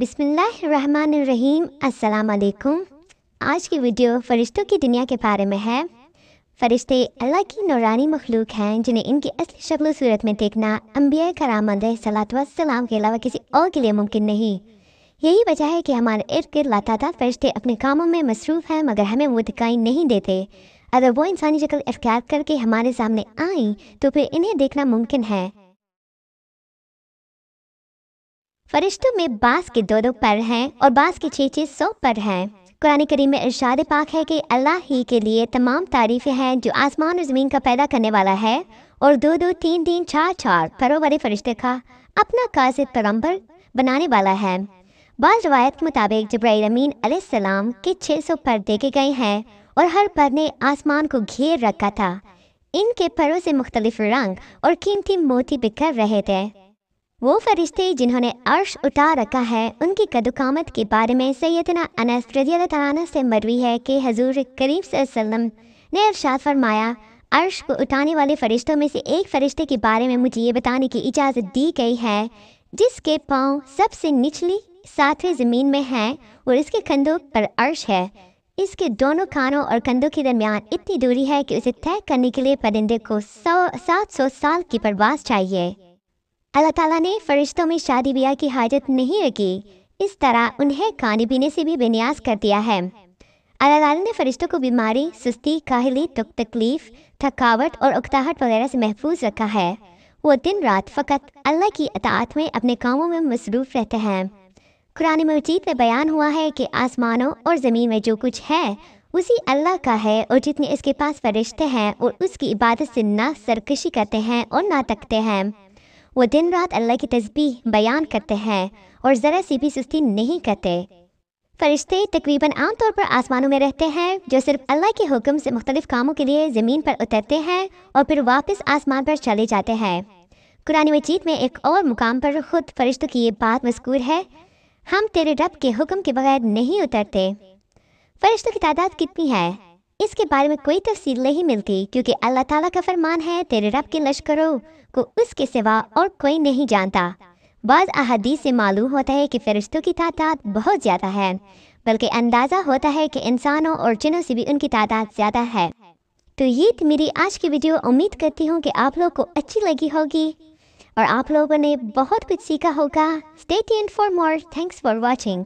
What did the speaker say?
बिसमीम् अल्लाम आज की वीडियो फ़रिश्तों की दुनिया के बारे में है फ़रिश्ते अल्लाह की नौरानी मखलूक हैं जिन्हें इनकी असली शक्ल सूरत में देखना अम्बिया कराम सलाम के अलावा किसी और के लिए मुमकिन नहीं यही वजह है कि हमारे इर्द गिर्द लातादात फरिश्ते अपने कामों में मसरूफ़ हैं मगर हमें वो दिखाई नहीं देते अगर वो इंसानी शक्ल इख्तियार करके हमारे सामने आई तो फिर इन्हें देखना मुमकिन है फरिश्तों में बास के दो दो पर हैं और बास के छे छे सौ पर हैं कुरान करीम में इर्शाद पाक है कि अल्लाह ही के लिए तमाम तारीफ़ें हैं जो आसमान और ज़मीन का पैदा करने वाला है और दो दो तीन तीन चार चार परों वाले फरिश्ते का अपना काजिद परम्बर बनाने वाला है बाज रवायत के मुताबिक जब्राइल अमीन के के 600 पर देखे गए हैं और हर पर ने आसमान को घेर रखा था इनके परों से मुख्तलिफ रंग और कीमती मोती बिखर रहे थे वो फरिश्ते जिन्होंने अर्श उठा रखा है उनकी कदुकामत के बारे में सैदना अनस रजी तला से मरवी है कि हजूर करीम वसल्लम ने अरसाद फरमाया अर्श को उठाने वाले फरिश्तों में से एक फरिश्ते के बारे में मुझे ये बताने की इजाज़त दी गई है जिसके पाँव सबसे निचली सातवें ज़मीन में है और इसके कंधों पर अर्श है इसके दोनों खानों और कंधों के दरमियान इतनी दूरी है कि उसे तय करने के लिए परिंदे को सौ सात सौ साल की परवास चाहिए अल्लाह ताला ने फरिश्तों में शादी ब्याह की हाजत नहीं रखी इस तरह उन्हें खाने पीने से भी बेन्यास कर दिया है अल्लाह ताला ने फरिश्तों को बीमारी सुस्ती काहली दुख तकलीफ थकावट और उकताहट वगैरह से महफूज रखा है वो दिन रात फ़कत अल्लाह की अतात में अपने कामों में मसरूफ़ रहते हैं कुरान मजीद में बयान हुआ है कि आसमानों और ज़मीन में जो कुछ है उसी अल्लाह का है और जितने इसके पास फरिश्ते हैं और उसकी इबादत से ना सरकशी करते हैं और ना तकते हैं वो दिन रात अल्लाह की तस्बी बयान करते हैं और ज़रा सी भी सुस्ती नहीं करते फरिश्ते तकरीबन आमतौर पर आसमानों में रहते हैं जो सिर्फ अल्लाह के हुक्म से मुख्तलिफ कामों के लिए ज़मीन पर उतरते हैं और फिर वापस आसमान पर चले जाते हैं कुरान मजीद में एक और मुकाम पर खुद फरिश्तों की ये बात मशकूर है हम तेरे रब के हुक्म के बगैर नहीं उतरते फरिश्तों की तादाद कितनी है इसके बारे में कोई तफसील नहीं मिलती क्योंकि अल्लाह ताला का फरमान है तेरे रब के लश्करों को उसके सिवा और कोई नहीं जानता बाद अहादीस से मालूम होता है कि फरिश्तों की तादाद बहुत ज़्यादा है बल्कि अंदाज़ा होता है कि इंसानों और जिनों से भी उनकी तादाद ज़्यादा है तो ये मेरी आज की वीडियो उम्मीद करती हूँ कि आप लोग को अच्छी लगी होगी और आप लोगों ने बहुत कुछ सीखा होगा state for more thanks for watching